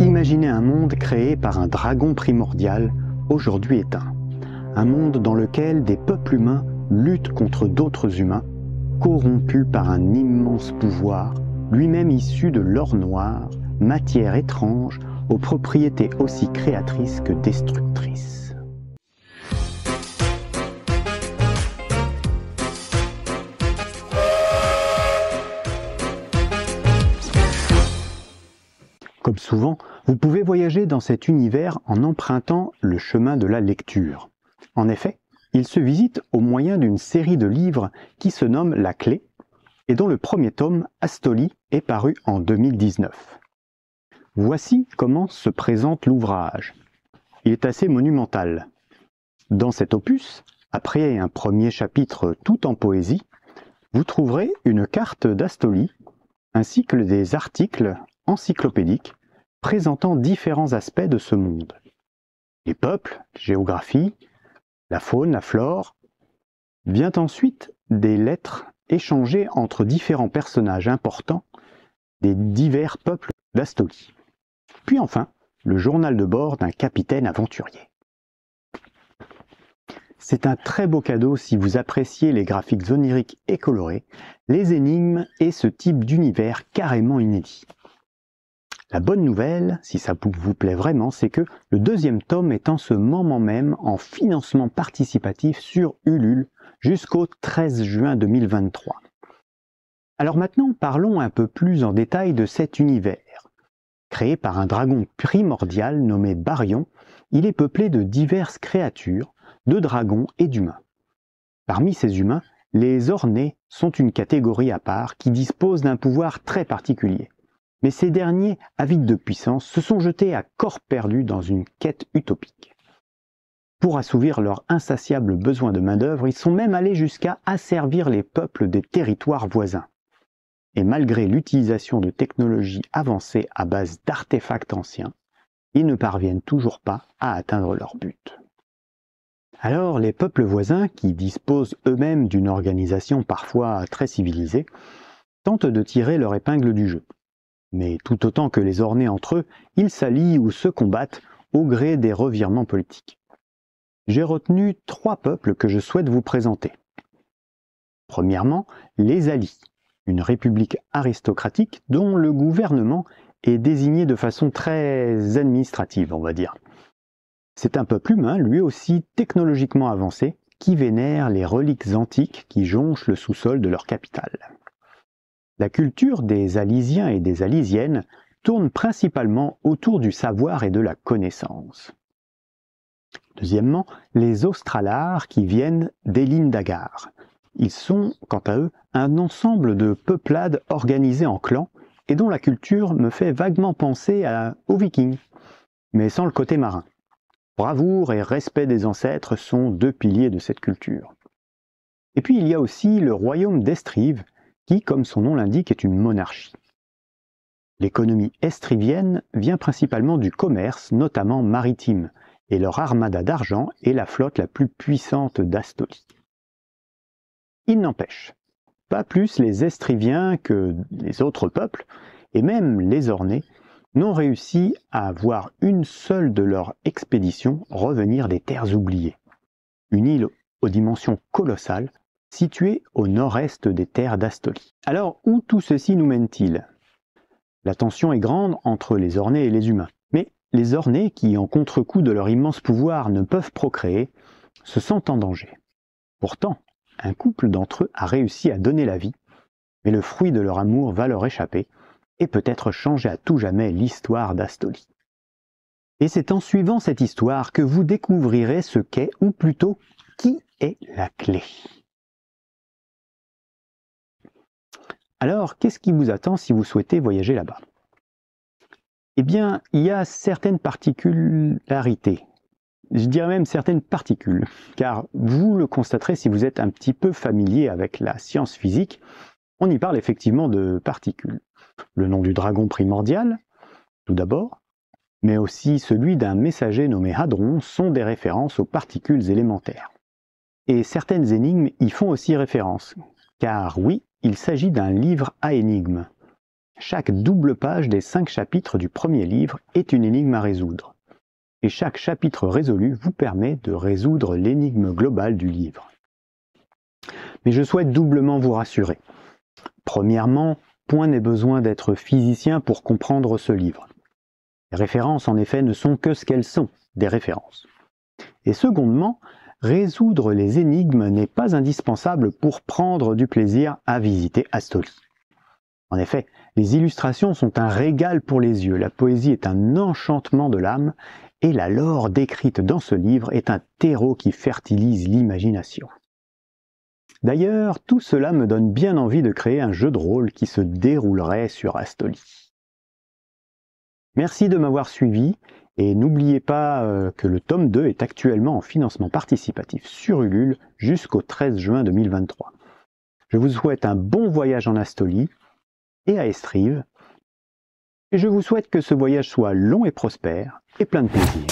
Imaginez un monde créé par un dragon primordial, aujourd'hui éteint. Un monde dans lequel des peuples humains luttent contre d'autres humains, corrompus par un immense pouvoir, lui-même issu de l'or noir, matière étrange aux propriétés aussi créatrices que destructrices. comme souvent, vous pouvez voyager dans cet univers en empruntant le chemin de la lecture. En effet, il se visite au moyen d'une série de livres qui se nomme La Clé et dont le premier tome, Astoli, est paru en 2019. Voici comment se présente l'ouvrage. Il est assez monumental. Dans cet opus, après un premier chapitre tout en poésie, vous trouverez une carte d'Astoli ainsi que des articles encyclopédiques présentant différents aspects de ce monde. Les peuples, géographie, la faune, la flore. Vient ensuite des lettres échangées entre différents personnages importants des divers peuples d'Astolie. Puis enfin, le journal de bord d'un capitaine aventurier. C'est un très beau cadeau si vous appréciez les graphiques oniriques et colorés, les énigmes et ce type d'univers carrément inédit. La bonne nouvelle, si ça vous plaît vraiment, c'est que le deuxième tome est en ce moment même en financement participatif sur Ulule jusqu'au 13 juin 2023. Alors maintenant, parlons un peu plus en détail de cet univers. Créé par un dragon primordial nommé Barion, il est peuplé de diverses créatures, de dragons et d'humains. Parmi ces humains, les ornés sont une catégorie à part qui dispose d'un pouvoir très particulier mais ces derniers, avides de puissance, se sont jetés à corps perdu dans une quête utopique. Pour assouvir leur insatiable besoin de main-d'œuvre, ils sont même allés jusqu'à asservir les peuples des territoires voisins. Et malgré l'utilisation de technologies avancées à base d'artefacts anciens, ils ne parviennent toujours pas à atteindre leur but. Alors les peuples voisins, qui disposent eux-mêmes d'une organisation parfois très civilisée, tentent de tirer leur épingle du jeu. Mais tout autant que les ornés entre eux, ils s'allient ou se combattent au gré des revirements politiques. J'ai retenu trois peuples que je souhaite vous présenter. Premièrement, les Ali, une république aristocratique dont le gouvernement est désigné de façon très administrative, on va dire. C'est un peuple humain, lui aussi technologiquement avancé, qui vénère les reliques antiques qui jonchent le sous-sol de leur capitale. La culture des Alisiens et des Alisiennes tourne principalement autour du savoir et de la connaissance. Deuxièmement, les Australars qui viennent des d'Agar. Ils sont, quant à eux, un ensemble de peuplades organisées en clans et dont la culture me fait vaguement penser aux vikings, mais sans le côté marin. Bravoure et respect des ancêtres sont deux piliers de cette culture. Et puis il y a aussi le royaume d'Estrive, qui, comme son nom l'indique, est une monarchie. L'économie estrivienne vient principalement du commerce, notamment maritime, et leur armada d'argent est la flotte la plus puissante d'Astolie. Il n'empêche, pas plus les Estriviens que les autres peuples, et même les Ornés, n'ont réussi à voir une seule de leurs expéditions revenir des terres oubliées. Une île aux dimensions colossales situé au nord-est des terres d'Astolie. Alors, où tout ceci nous mène-t-il La tension est grande entre les ornés et les humains. Mais les ornés, qui en contre-coup de leur immense pouvoir ne peuvent procréer, se sentent en danger. Pourtant, un couple d'entre eux a réussi à donner la vie, mais le fruit de leur amour va leur échapper et peut-être changer à tout jamais l'histoire d'Astolie. Et c'est en suivant cette histoire que vous découvrirez ce qu'est, ou plutôt qui est la clé. Alors, qu'est-ce qui vous attend si vous souhaitez voyager là-bas Eh bien, il y a certaines particularités. Je dirais même certaines particules, car vous le constaterez si vous êtes un petit peu familier avec la science physique, on y parle effectivement de particules. Le nom du dragon primordial, tout d'abord, mais aussi celui d'un messager nommé Hadron sont des références aux particules élémentaires. Et certaines énigmes y font aussi référence, car oui, il s'agit d'un livre à énigmes. Chaque double page des cinq chapitres du premier livre est une énigme à résoudre. Et chaque chapitre résolu vous permet de résoudre l'énigme globale du livre. Mais je souhaite doublement vous rassurer. Premièrement, point n'est besoin d'être physicien pour comprendre ce livre. Les références, en effet, ne sont que ce qu'elles sont, des références. Et secondement, résoudre les énigmes n'est pas indispensable pour prendre du plaisir à visiter Astoli. En effet, les illustrations sont un régal pour les yeux, la poésie est un enchantement de l'âme, et la lore décrite dans ce livre est un terreau qui fertilise l'imagination. D'ailleurs, tout cela me donne bien envie de créer un jeu de rôle qui se déroulerait sur Astoli. Merci de m'avoir suivi et n'oubliez pas euh, que le tome 2 est actuellement en financement participatif sur Ulule jusqu'au 13 juin 2023. Je vous souhaite un bon voyage en Astolie et à Estrive. Et je vous souhaite que ce voyage soit long et prospère et plein de plaisir.